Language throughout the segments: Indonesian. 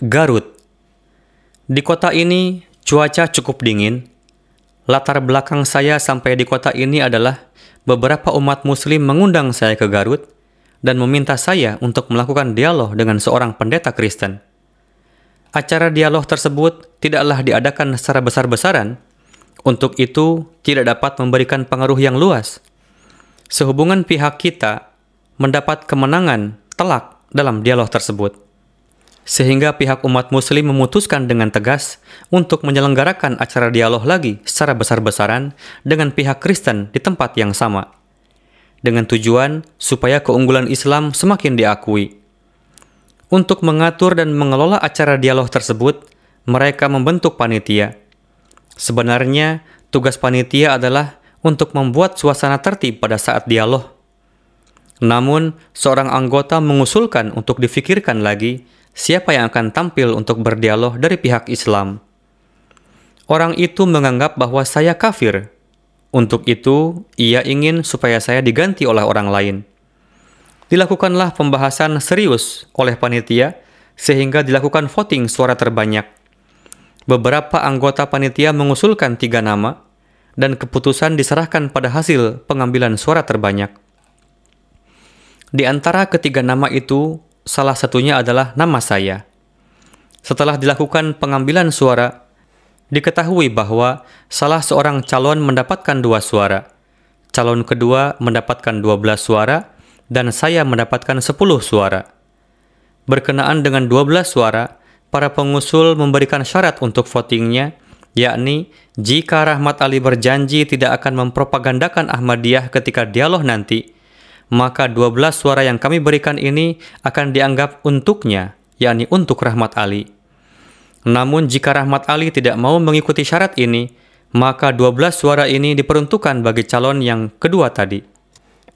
Garut. Di kota ini, cuaca cukup dingin. Latar belakang saya sampai di kota ini adalah beberapa umat muslim mengundang saya ke Garut dan meminta saya untuk melakukan dialog dengan seorang pendeta Kristen. Acara dialog tersebut tidaklah diadakan secara besar-besaran, untuk itu tidak dapat memberikan pengaruh yang luas. Sehubungan pihak kita mendapat kemenangan telak dalam dialog tersebut sehingga pihak umat muslim memutuskan dengan tegas untuk menyelenggarakan acara dialog lagi secara besar-besaran dengan pihak Kristen di tempat yang sama, dengan tujuan supaya keunggulan Islam semakin diakui. Untuk mengatur dan mengelola acara dialog tersebut, mereka membentuk panitia. Sebenarnya, tugas panitia adalah untuk membuat suasana tertib pada saat dialog. Namun, seorang anggota mengusulkan untuk difikirkan lagi siapa yang akan tampil untuk berdialog dari pihak Islam? Orang itu menganggap bahwa saya kafir. Untuk itu, ia ingin supaya saya diganti oleh orang lain. Dilakukanlah pembahasan serius oleh panitia sehingga dilakukan voting suara terbanyak. Beberapa anggota panitia mengusulkan tiga nama dan keputusan diserahkan pada hasil pengambilan suara terbanyak. Di antara ketiga nama itu, salah satunya adalah nama saya. Setelah dilakukan pengambilan suara, diketahui bahwa salah seorang calon mendapatkan dua suara, calon kedua mendapatkan 12 suara, dan saya mendapatkan 10 suara. Berkenaan dengan 12 suara, para pengusul memberikan syarat untuk votingnya, yakni jika Rahmat Ali berjanji tidak akan mempropagandakan Ahmadiyah ketika dialog nanti, maka 12 suara yang kami berikan ini akan dianggap untuknya, yakni untuk rahmat Ali. Namun jika rahmat Ali tidak mau mengikuti syarat ini, maka 12 suara ini diperuntukkan bagi calon yang kedua tadi.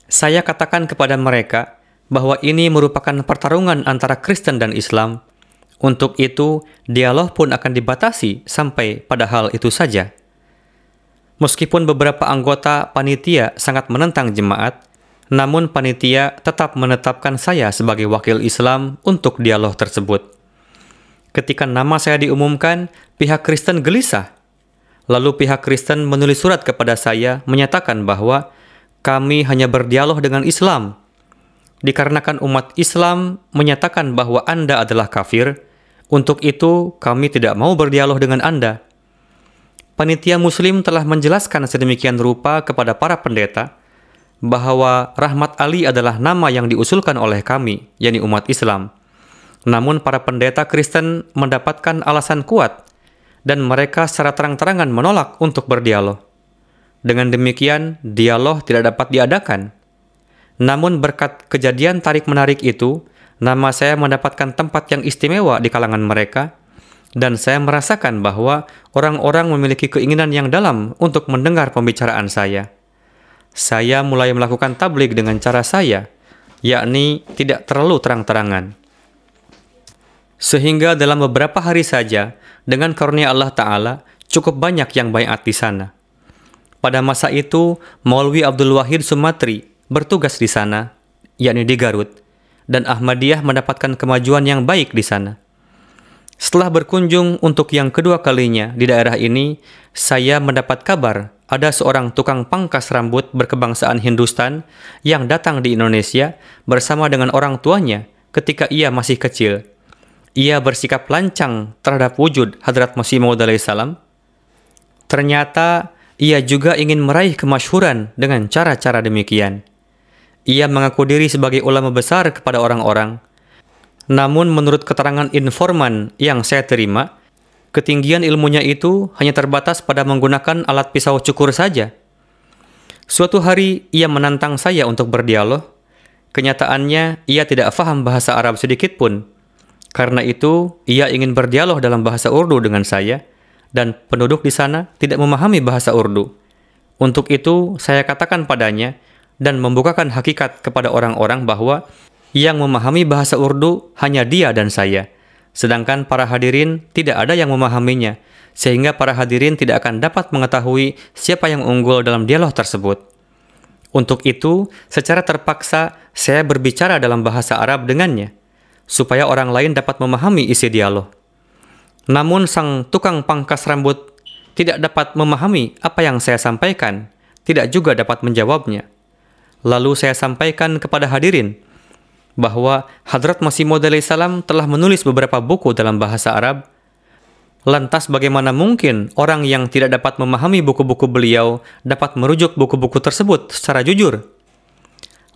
Saya katakan kepada mereka bahwa ini merupakan pertarungan antara Kristen dan Islam. Untuk itu, dialog pun akan dibatasi sampai pada hal itu saja. Meskipun beberapa anggota panitia sangat menentang jemaat, namun panitia tetap menetapkan saya sebagai wakil Islam untuk dialog tersebut. Ketika nama saya diumumkan, pihak Kristen gelisah. Lalu pihak Kristen menulis surat kepada saya menyatakan bahwa kami hanya berdialog dengan Islam. Dikarenakan umat Islam menyatakan bahwa Anda adalah kafir, untuk itu kami tidak mau berdialog dengan Anda. Panitia Muslim telah menjelaskan sedemikian rupa kepada para pendeta, bahwa Rahmat Ali adalah nama yang diusulkan oleh kami, yakni umat Islam. Namun para pendeta Kristen mendapatkan alasan kuat dan mereka secara terang-terangan menolak untuk berdialog. Dengan demikian, dialog tidak dapat diadakan. Namun berkat kejadian tarik-menarik itu, nama saya mendapatkan tempat yang istimewa di kalangan mereka, dan saya merasakan bahwa orang-orang memiliki keinginan yang dalam untuk mendengar pembicaraan saya saya mulai melakukan tablik dengan cara saya, yakni tidak terlalu terang-terangan. Sehingga dalam beberapa hari saja, dengan karunia Allah Ta'ala, cukup banyak yang bayat di sana. Pada masa itu, Maulwi Abdul Wahid Sumatri bertugas di sana, yakni di Garut, dan Ahmadiyah mendapatkan kemajuan yang baik di sana. Setelah berkunjung untuk yang kedua kalinya di daerah ini, saya mendapat kabar ada seorang tukang pangkas rambut berkebangsaan Hindustan yang datang di Indonesia bersama dengan orang tuanya ketika ia masih kecil. Ia bersikap lancang terhadap wujud Hadrat Masih Maud salam. Ternyata ia juga ingin meraih kemasyhuran dengan cara-cara demikian. Ia mengaku diri sebagai ulama besar kepada orang-orang, namun menurut keterangan informan yang saya terima, ketinggian ilmunya itu hanya terbatas pada menggunakan alat pisau cukur saja. Suatu hari ia menantang saya untuk berdialog. Kenyataannya ia tidak faham bahasa Arab sedikit pun. Karena itu ia ingin berdialog dalam bahasa Urdu dengan saya dan penduduk di sana tidak memahami bahasa Urdu. Untuk itu saya katakan padanya dan membukakan hakikat kepada orang-orang bahwa yang memahami bahasa Urdu hanya dia dan saya. Sedangkan para hadirin tidak ada yang memahaminya, sehingga para hadirin tidak akan dapat mengetahui siapa yang unggul dalam dialog tersebut. Untuk itu, secara terpaksa saya berbicara dalam bahasa Arab dengannya, supaya orang lain dapat memahami isi dialog. Namun sang tukang pangkas rambut tidak dapat memahami apa yang saya sampaikan, tidak juga dapat menjawabnya. Lalu saya sampaikan kepada hadirin bahwa Hadrat Masih Maud salam telah menulis beberapa buku dalam bahasa Arab. Lantas bagaimana mungkin orang yang tidak dapat memahami buku-buku beliau dapat merujuk buku-buku tersebut secara jujur?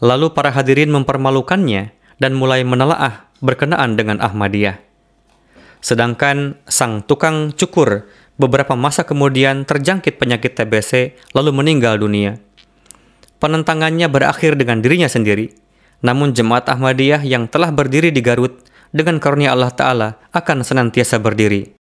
Lalu para hadirin mempermalukannya dan mulai menelaah berkenaan dengan Ahmadiyah. Sedangkan sang tukang cukur beberapa masa kemudian terjangkit penyakit TBC lalu meninggal dunia. Penentangannya berakhir dengan dirinya sendiri namun jemaat Ahmadiyah yang telah berdiri di Garut dengan karunia Allah Ta'ala akan senantiasa berdiri.